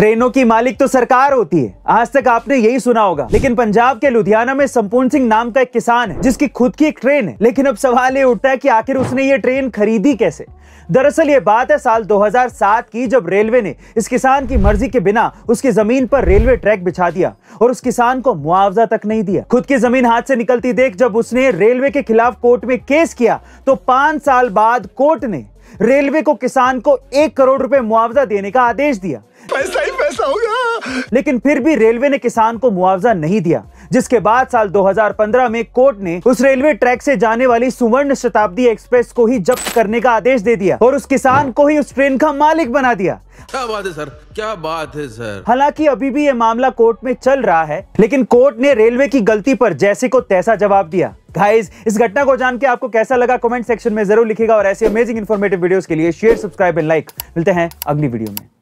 ट्रेनों की मालिक तो सरकार होती है आज तक आपने यही सुना होगा लेकिन पंजाब के लुधियाना में संपूर्ण सिंह नाम का एक किसान है जिसकी खुद की एक ट्रेन है लेकिन अब सवाल ये उठता है कि आखिर उसने ये ट्रेन खरीदी कैसे दरअसल ये बात है साल 2007 की जब रेलवे ने इस किसान की मर्जी के बिना उसकी जमीन पर रेलवे ट्रैक बिछा दिया और उस किसान को मुआवजा तक नहीं दिया खुद की जमीन हाथ से निकलती देख जब उसने रेलवे के खिलाफ कोर्ट में केस किया तो पांच साल बाद कोर्ट ने रेलवे को किसान को एक करोड़ रुपए मुआवजा देने का आदेश दिया पैसा ऐसा होगा लेकिन फिर भी रेलवे ने किसान को मुआवजा नहीं दिया जिसके बाद साल 2015 में कोर्ट ने उस रेलवे ट्रैक से जाने वाली सुवर्ण शताब्दी एक्सप्रेस को ही जब्त करने का आदेश दे दिया और उस किसान को ही उस ट्रेन का मालिक बना दिया क्या बात है सर क्या बात है सर हालांकि अभी भी ये मामला कोर्ट में चल रहा है लेकिन कोर्ट ने रेलवे की गलती पर जैसे को तैसा जवाब दिया गाइस इस घटना को जान के आपको कैसा लगा कमेंट सेक्शन में जरूर लिखेगा और ऐसे अमेजिंग इन्फॉर्मेटिव वीडियो के लिए शेयर सब्सक्राइब एंड लाइक मिलते हैं अगली वीडियो में